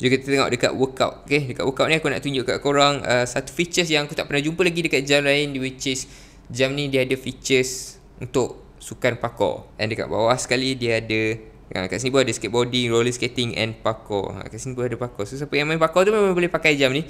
Juga kita tengok dekat workout okay? Dekat workout ni aku nak tunjuk kat korang uh, Satu features yang aku tak pernah jumpa lagi dekat jam lain Which is jam ni dia ada features untuk sukan parkour And dekat bawah sekali dia ada uh, Kat sini pun ada skateboarding, roller skating and parkour uh, Kat sini pun ada parkour So siapa yang main parkour tu memang boleh pakai jam ni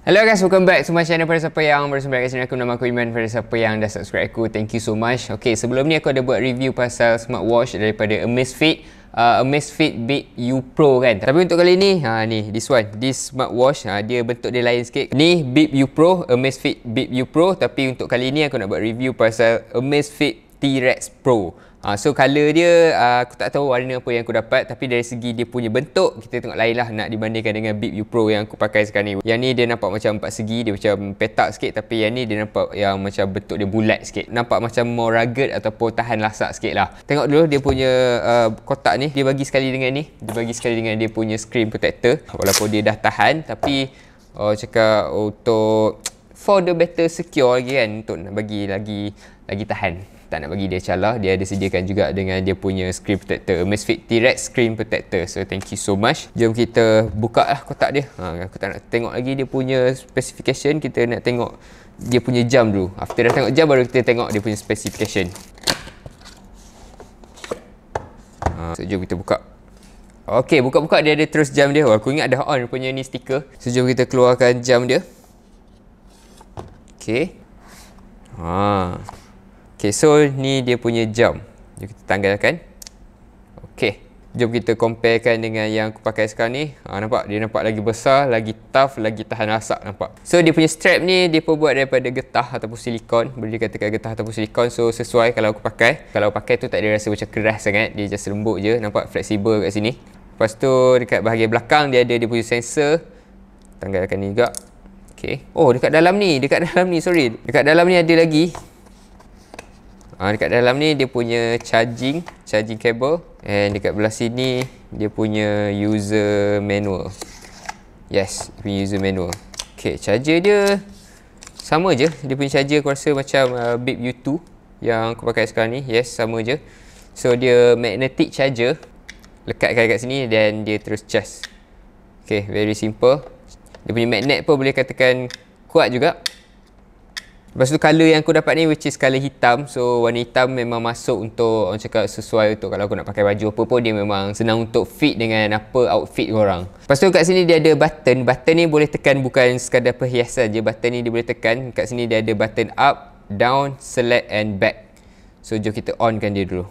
Hello guys, welcome back semua channel pada siapa yang baru sampai kat sini aku nama aku Iman pada siapa yang dah subscribe aku. Thank you so much. Okay, sebelum ni aku ada buat review pasal smartwatch daripada Amazfit. Uh, Amazfit Beat U Pro kan Tapi untuk kali ni ha, ni This one This smartwatch ha, Dia bentuk dia lain sikit Ni Beat U Pro Amazfit Beat U Pro Tapi untuk kali ni Aku nak buat review pasal Amazfit T-Rex Pro Uh, so colour dia uh, aku tak tahu warna apa yang aku dapat tapi dari segi dia punya bentuk kita tengok lain lah nak dibandingkan dengan Bip U Pro yang aku pakai sekarang ni. Yang ni dia nampak macam empat segi dia macam petak sikit tapi yang ni dia nampak yang macam bentuk dia bulat sikit. Nampak macam more rugged ataupun tahan lasak sikit lah. Tengok dulu dia punya uh, kotak ni dia bagi sekali dengan ni. Dia bagi sekali dengan dia punya screen protector walaupun dia dah tahan tapi uh, cakap untuk for the better secure lagi kan untuk bagi lagi lagi tahan tak nak bagi dia calah dia ada sediakan juga dengan dia punya screen protector Misfit T-Rex screen protector so thank you so much jom kita buka lah kotak dia ha, aku tak nak tengok lagi dia punya specification kita nak tengok dia punya jam dulu after dah tengok jam baru kita tengok dia punya specification ha, so jom kita buka ok buka-buka dia ada terus jam dia oh, aku ingat dah on punya ni stiker so jom kita keluarkan jam dia ok Ah. Ha. Okay, so ni dia punya jam. Jom kita tanggalkan. Okay, jom kita comparekan dengan yang aku pakai sekarang ni. Ha, nampak? Dia nampak lagi besar, lagi tough, lagi tahan asap nampak. So, dia punya strap ni dia pun buat daripada getah ataupun silikon. Boleh dikatakan getah ataupun silikon. So, sesuai kalau aku pakai. Kalau pakai tu tak ada rasa macam keras sangat. Dia just lembut je. Nampak? Fleksibel kat sini. Lepas tu, dekat bahagian belakang dia ada dia punya sensor. Tanggalkan ni juga. Okay. Oh, dekat dalam ni. Dekat dalam ni, sorry. Dekat dalam ni ada lagi. Ah ha, dekat dalam ni dia punya charging, charging cable and dekat belah sini dia punya user manual. Yes, dia punya user manual. Okey, charger dia sama je. Dia punya charger aku rasa macam uh, Bip U2 yang aku pakai sekarang ni. Yes, sama je. So dia magnetic charger. Lekatkan dekat sini dan dia terus charge. Okey, very simple. Dia punya magnet pun boleh katakan kuat juga. Lepas tu colour yang aku dapat ni which is colour hitam So warna hitam memang masuk untuk orang cakap sesuai untuk kalau aku nak pakai baju apa pun Dia memang senang untuk fit dengan apa outfit orang. Lepas tu kat sini dia ada button Button ni boleh tekan bukan sekadar perhiasan je Button ni dia boleh tekan Kat sini dia ada button up, down, select and back So jom kita onkan dia dulu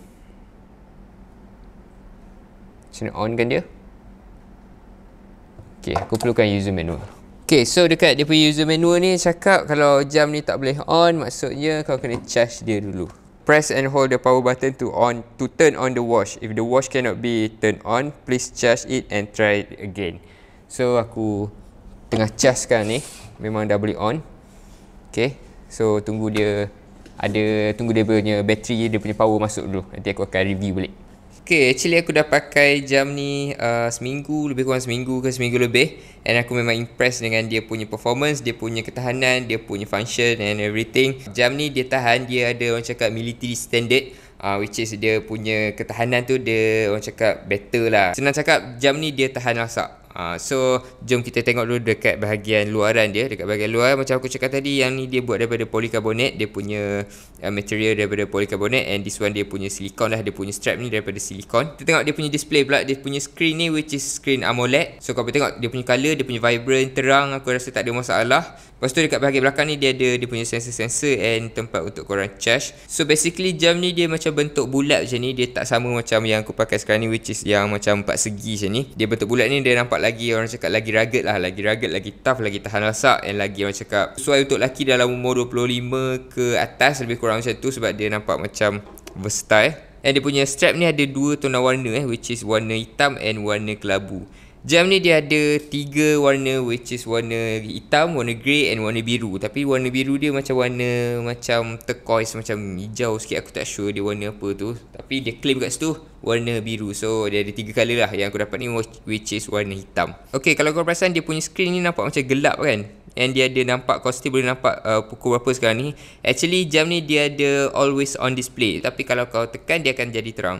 Macam mana onkan dia? Okay aku perlukan user manual Okay, so dekat dia punya user menu ni cakap kalau jam ni tak boleh on, maksudnya kau kena charge dia dulu. Press and hold the power button to on to turn on the watch. If the watch cannot be turned on, please charge it and try it again. So aku tengah charge sekarang ni. Memang dah boleh on. Okay. So tunggu dia ada tunggu dia punya battery dia punya power masuk dulu. Nanti aku akan review balik. Okay, actually aku dah pakai jam ni uh, seminggu, lebih kurang seminggu ke seminggu lebih And aku memang impressed dengan dia punya performance, dia punya ketahanan, dia punya function and everything Jam ni dia tahan, dia ada orang cakap military standard uh, Which is dia punya ketahanan tu dia orang cakap better lah Senang cakap jam ni dia tahan rasak Ha, so jom kita tengok dulu dekat bahagian luaran dia Dekat bahagian luar macam aku cakap tadi Yang ni dia buat daripada polycarbonate Dia punya uh, material daripada polycarbonate And this one dia punya silikon lah Dia punya strap ni daripada silikon Kita tengok dia punya display pula Dia punya screen ni which is screen AMOLED So kau boleh tengok dia punya colour Dia punya vibrant, terang Aku rasa tak ada masalah Lepas tu dekat bahagian belakang ni Dia ada dia punya sensor-sensor And tempat untuk korang charge So basically jam ni dia macam bentuk bulat macam ni Dia tak sama macam yang aku pakai sekarang ni Which is yang macam 4 segi macam ni Dia bentuk bulat ni dia nampak lagi lagi orang cakap lagi rugged lah lagi rugged lagi tough lagi tahan rasa, yang lagi orang cakap sesuai untuk lelaki dalam umur 25 ke atas lebih kurang macam tu sebab dia nampak macam versatile eh. and dia punya strap ni ada dua tonal warna eh which is warna hitam and warna kelabu Jam ni dia ada tiga warna which is warna hitam, warna grey and warna biru. Tapi warna biru dia macam warna macam turquoise macam hijau sikit aku tak sure dia warna apa tu. Tapi dia claim kat situ warna biru. So dia ada tiga color lah yang aku dapat ni which is warna hitam. Okay kalau kau perasan dia punya screen ni nampak macam gelap kan. And dia ada nampak kau still boleh nampak uh, pukul berapa sekarang ni. Actually jam ni dia ada always on display. Tapi kalau kau tekan dia akan jadi terang.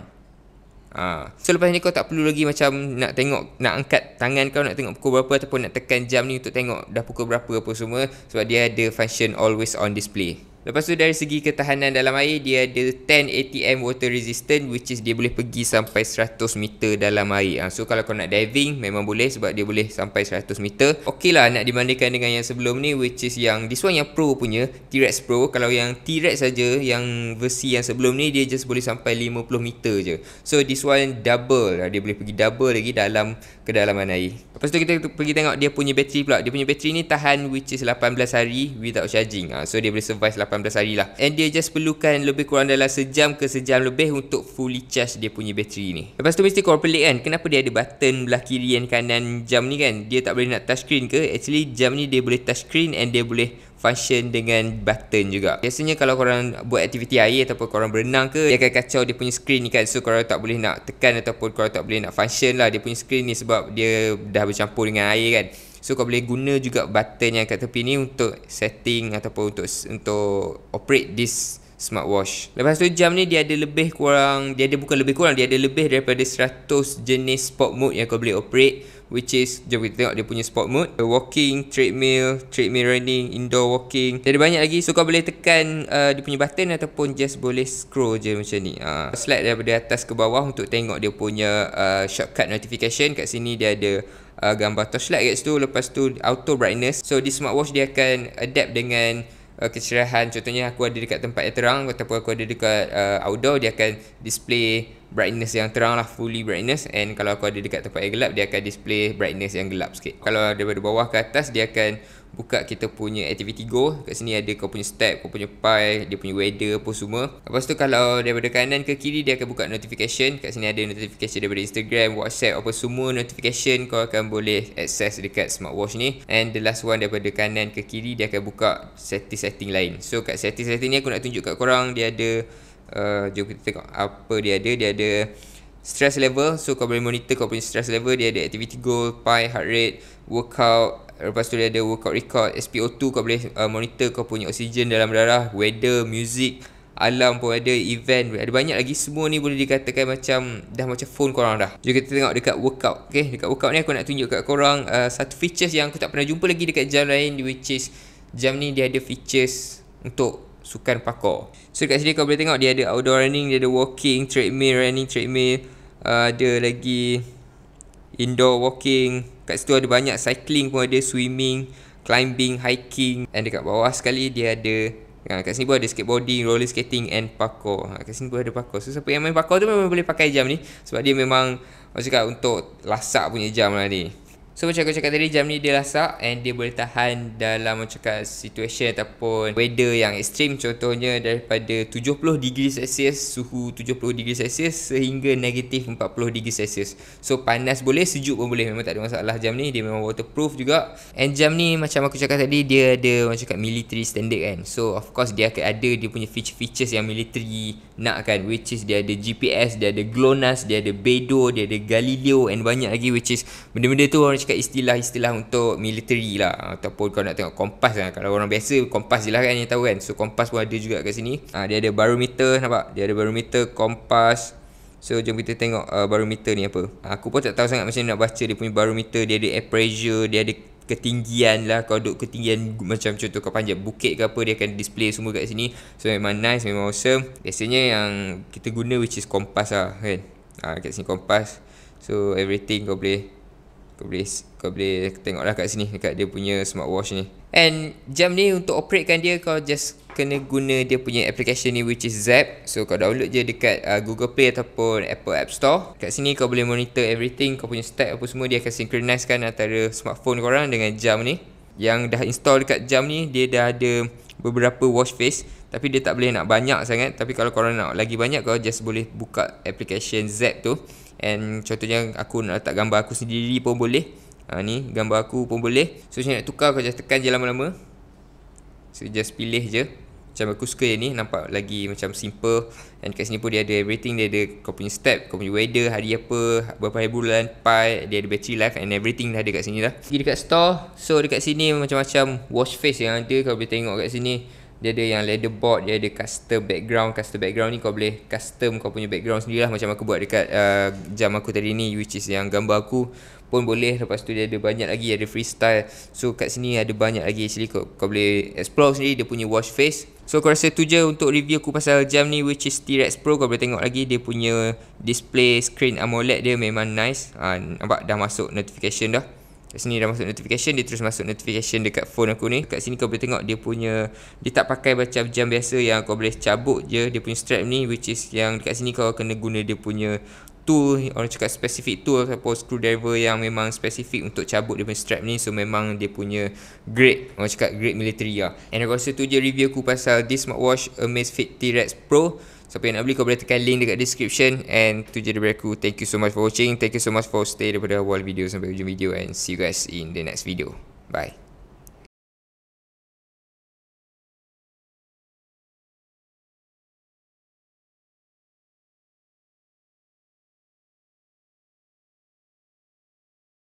Ha. So lepas ni kau tak perlu lagi macam nak tengok Nak angkat tangan kau nak tengok pukul berapa Ataupun nak tekan jam ni untuk tengok dah pukul berapa apa semua Sebab dia ada function always on display Lepas tu dari segi ketahanan dalam air dia ada 10 ATM water resistant which is dia boleh pergi sampai 100 meter dalam air. Ha, so kalau kau nak diving memang boleh sebab dia boleh sampai 100 meter. Okay lah nak dibandingkan dengan yang sebelum ni which is yang this one yang pro punya T-Rex Pro. Kalau yang T-Rex saja yang versi yang sebelum ni dia just boleh sampai 50 meter je. So this one double. Ah, dia boleh pergi double lagi dalam kedalaman air. Lepas tu kita pergi tengok dia punya bateri pula. Dia punya bateri ni tahan which is 18 hari without charging. Ha, so dia boleh survive 18 18 hari lah And dia just perlukan lebih kurang dalam sejam ke sejam lebih Untuk fully charge dia punya bateri ni Lepas tu mesti korang pelik kan Kenapa dia ada button belah kiri dan kanan jam ni kan Dia tak boleh nak touch screen ke Actually jam ni dia boleh touch screen And dia boleh function dengan button juga Biasanya kalau korang buat aktiviti air Ataupun korang berenang ke Dia akan kacau dia punya screen ni kan So korang tak boleh nak tekan Ataupun korang tak boleh nak function lah Dia punya screen ni sebab dia dah bercampur dengan air kan So kau boleh guna juga button yang kat tepi ni untuk setting ataupun untuk untuk operate this smartwatch. Lepas tu jam ni dia ada lebih kurang, dia ada bukan lebih kurang, dia ada lebih daripada 100 jenis sport mode yang kau boleh operate which is jom kita tengok dia punya sport mode walking treadmill treadmill running indoor walking dia ada banyak lagi so kau boleh tekan uh, dia punya button ataupun just boleh scroll je macam ni uh, slide daripada atas ke bawah untuk tengok dia punya uh, shortcut notification kat sini dia ada uh, gambar torchlight kat situ lepas tu auto brightness so di smartwatch dia akan adapt dengan uh, kecerahan contohnya aku ada dekat tempat yang terang ataupun aku ada dekat uh, outdoor dia akan display brightness yang terang lah fully brightness and kalau aku ada dekat tempat yang gelap dia akan display brightness yang gelap sikit kalau daripada bawah ke atas dia akan buka kita punya activity go kat sini ada kau punya step kau punya pie dia punya weather apa semua lepas tu kalau daripada kanan ke kiri dia akan buka notification kat sini ada notification daripada Instagram WhatsApp apa semua notification kau akan boleh access dekat smartwatch ni and the last one daripada kanan ke kiri dia akan buka setting-setting lain so kat setting-setting ni aku nak tunjuk kat korang dia ada uh, jom kita tengok apa dia ada dia ada stress level so kau boleh monitor kau punya stress level dia ada activity goal pi heart rate workout lepas tu dia ada workout record spo2 kau boleh uh, monitor kau punya oksigen dalam darah weather music alam pun ada event ada banyak lagi semua ni boleh dikatakan macam dah macam phone korang dah jadi kita tengok dekat workout okey dekat workout ni aku nak tunjuk kat korang uh, satu features yang aku tak pernah jumpa lagi dekat jam lain which is jam ni dia ada features untuk sukan pakor so dekat sini kau boleh tengok dia ada outdoor running dia ada walking treadmill running treadmill Uh, ada lagi indoor walking kat situ ada banyak cycling pun ada swimming climbing hiking and dekat bawah sekali dia ada ha, kat sini pun ada skateboarding roller skating and parkour ha, kat sini pun ada parkour so siapa yang main parkour tu memang boleh pakai jam ni sebab dia memang macam untuk lasak punya jam lah ni So macam aku cakap tadi jam ni dia lasak and dia boleh tahan dalam macam cakap situasi ataupun weather yang ekstrim contohnya daripada 70 degrees Celsius suhu 70 degrees Celsius sehingga negatif 40 degrees Celsius. So panas boleh sejuk pun boleh memang tak ada masalah jam ni dia memang waterproof juga. And jam ni macam aku cakap tadi dia ada macam cakap military standard kan. So of course dia akan ada dia punya feature-features yang military nak kan which is dia ada GPS, dia ada GLONASS, dia ada Beidou, dia ada Galileo and banyak lagi which is benda-benda tu orang cakap istilah-istilah untuk military lah ataupun kalau nak tengok kompas lah kalau orang biasa kompas je lah kan yang tahu kan so kompas pun ada juga kat sini ha, dia ada barometer nampak dia ada barometer kompas so jom kita tengok uh, barometer ni apa ha, aku pun tak tahu sangat macam nak baca dia punya barometer dia ada air pressure dia ada ketinggian lah Kalau duduk ketinggian macam contoh kau panjat bukit ke apa dia akan display semua kat sini so memang nice memang awesome biasanya yang kita guna which is kompas lah kan ha, kat sini kompas so everything kau boleh kau boleh kau boleh tengoklah kat sini dekat dia punya smartwatch ni and jam ni untuk operatekan dia kau just kena guna dia punya application ni which is Zap so kau download je dekat uh, Google Play ataupun Apple App Store kat sini kau boleh monitor everything kau punya step apa semua dia akan synchronizekan antara smartphone kau orang dengan jam ni yang dah install dekat jam ni dia dah ada beberapa watch face tapi dia tak boleh nak banyak sangat tapi kalau korang nak lagi banyak kau just boleh buka application Zap tu And contohnya aku nak letak gambar aku sendiri pun boleh ha, Ni gambar aku pun boleh So macam nak tukar kau just tekan je lama-lama So just pilih je Macam aku suka yang ni nampak lagi macam simple And kat sini pun dia ada everything Dia ada kau punya step, kau punya weather, hari apa Berapa hari bulan, pie, dia ada battery life And everything dah ada kat sini lah Pergi dekat store, so dekat sini macam-macam Wash face yang ada kau boleh tengok kat sini dia ada yang leaderboard Dia ada custom background Custom background ni kau boleh custom kau punya background sendiri lah Macam aku buat dekat uh, jam aku tadi ni Which is yang gambar aku pun boleh Lepas tu dia ada banyak lagi Ada freestyle So kat sini ada banyak lagi actually kau, kau boleh explore sendiri Dia punya wash face So aku rasa tu je untuk review aku pasal jam ni Which is T-Rex Pro Kau boleh tengok lagi Dia punya display screen AMOLED dia memang nice uh, Nampak dah masuk notification dah Kat sini dah masuk notification Dia terus masuk notification dekat phone aku ni Kat sini kau boleh tengok dia punya Dia tak pakai macam jam biasa yang kau boleh cabut je Dia punya strap ni Which is yang dekat sini kau kena guna dia punya tool Orang cakap specific tool atau screwdriver yang memang specific untuk cabut dia punya strap ni So memang dia punya great Orang cakap great military lah And aku rasa tu je review aku pasal This smartwatch Amazfit T-Rex Pro Siapa yang nak beli kau boleh tekan link dekat description And tu je daripada aku Thank you so much for watching Thank you so much for stay daripada awal video Sampai hujung video And see you guys in the next video Bye